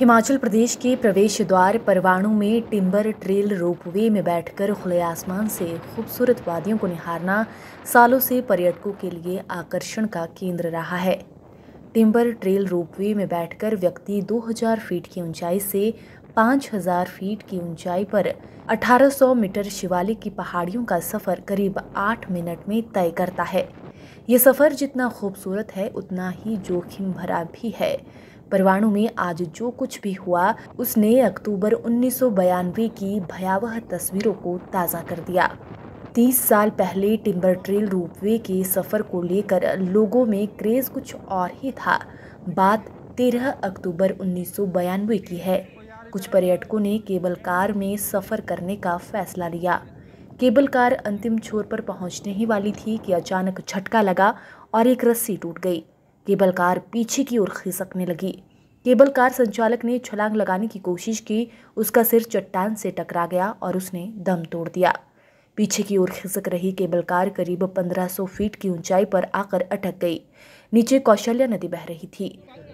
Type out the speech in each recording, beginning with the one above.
हिमाचल प्रदेश के प्रवेश द्वार परवाणु में टिम्बर ट्रेल रोपवे में बैठकर खुले आसमान से खूबसूरत वादियों को निहारना सालों से पर्यटकों के लिए आकर्षण का केंद्र रहा है टिम्बर ट्रेल रोपवे में बैठकर व्यक्ति 2000 फीट की ऊंचाई से 5000 फीट की ऊंचाई पर 1800 मीटर शिवालिक की पहाड़ियों का सफ़र करीब 8 मिनट में तय करता है ये सफ़र जितना खूबसूरत है उतना ही जोखिम भरा भी है परवाणु में आज जो कुछ भी हुआ उसने अक्टूबर उन्नीस की भयावह तस्वीरों को ताज़ा कर दिया तीस साल पहले टिम्बर ट्रेल रोपवे के सफ़र को लेकर लोगों में क्रेज़ कुछ और ही था बात 13 अक्टूबर उन्नीस की है कुछ पर्यटकों ने केबल कार में सफ़र करने का फैसला लिया केबल कार अंतिम छोर पर पहुंचने ही वाली थी कि अचानक झटका लगा और एक रस्सी टूट गई केबल कार पीछे की ओर खिसकने लगी केबल कार संचालक ने छलांग लगाने की कोशिश की उसका सिर चट्टान से टकरा गया और उसने दम तोड़ दिया पीछे की ओर खिसक रही केबल कार करीब 1500 फीट की ऊंचाई पर आकर अटक गई नीचे कौशल्या नदी बह रही थी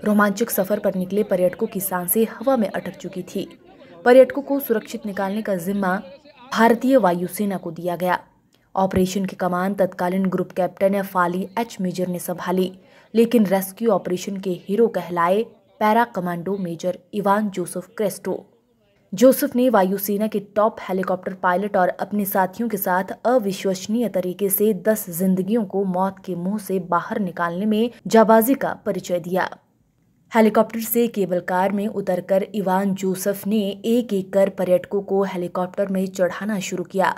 रोमांचक सफर पर निकले पर्यटकों की सांसें हवा में अटक चुकी थी पर्यटकों को सुरक्षित निकालने का जिम्मा भारतीय वायुसेना को दिया गया ऑपरेशन की कमान तत्कालीन group captain Fali H Major ने संभाली लेकिन रेस्क्यू ऑपरेशन के हीरो कहलाए para commando major Ivan Joseph Crasto Joseph ने वायुसेना के टॉप हेलीकॉप्टर पायलट और अपने साथियों के साथ अविश्वसनीय तरीके से दस जिंदगियों को मौत के मुंह से बाहर निकालने में जाबाजी का परिचय दिया हेलीकॉप्टर से केबल कार में उतरकर इवान जोसेफ ने एक एक कर पर्यटकों को हेलीकॉप्टर में चढ़ाना शुरू किया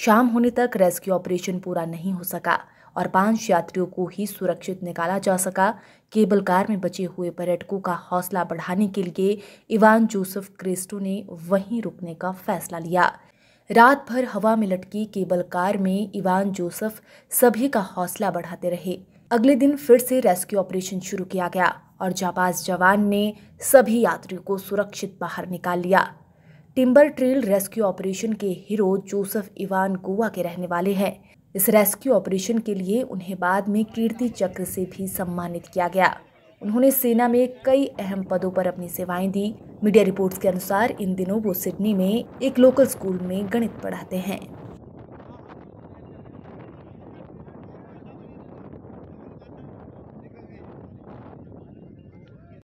शाम होने तक रेस्क्यू ऑपरेशन पूरा नहीं हो सका और पांच यात्रियों को ही सुरक्षित निकाला जा सका केबल कार में बचे हुए पर्यटकों का हौसला बढ़ाने के लिए इवान जोसेफ क्रिस्टो ने वहीं रुकने का फैसला लिया रात भर हवा में लटकी केबल कार में इवान जोसेफ सभी का हौसला बढ़ाते रहे अगले दिन फिर से रेस्क्यू ऑपरेशन शुरू किया गया और जाबाज जवान ने सभी यात्रियों को सुरक्षित बाहर निकाल लिया टिम्बर ट्रेल रेस्क्यू ऑपरेशन के हीरो जोसेफ इवान गोवा के रहने वाले हैं इस रेस्क्यू ऑपरेशन के लिए उन्हें बाद में कीर्ति चक्र से भी सम्मानित किया गया उन्होंने सेना में कई अहम पदों पर अपनी सेवाएं दी मीडिया रिपोर्ट्स के अनुसार इन दिनों वो सिडनी में एक लोकल स्कूल में गणित पढ़ाते हैं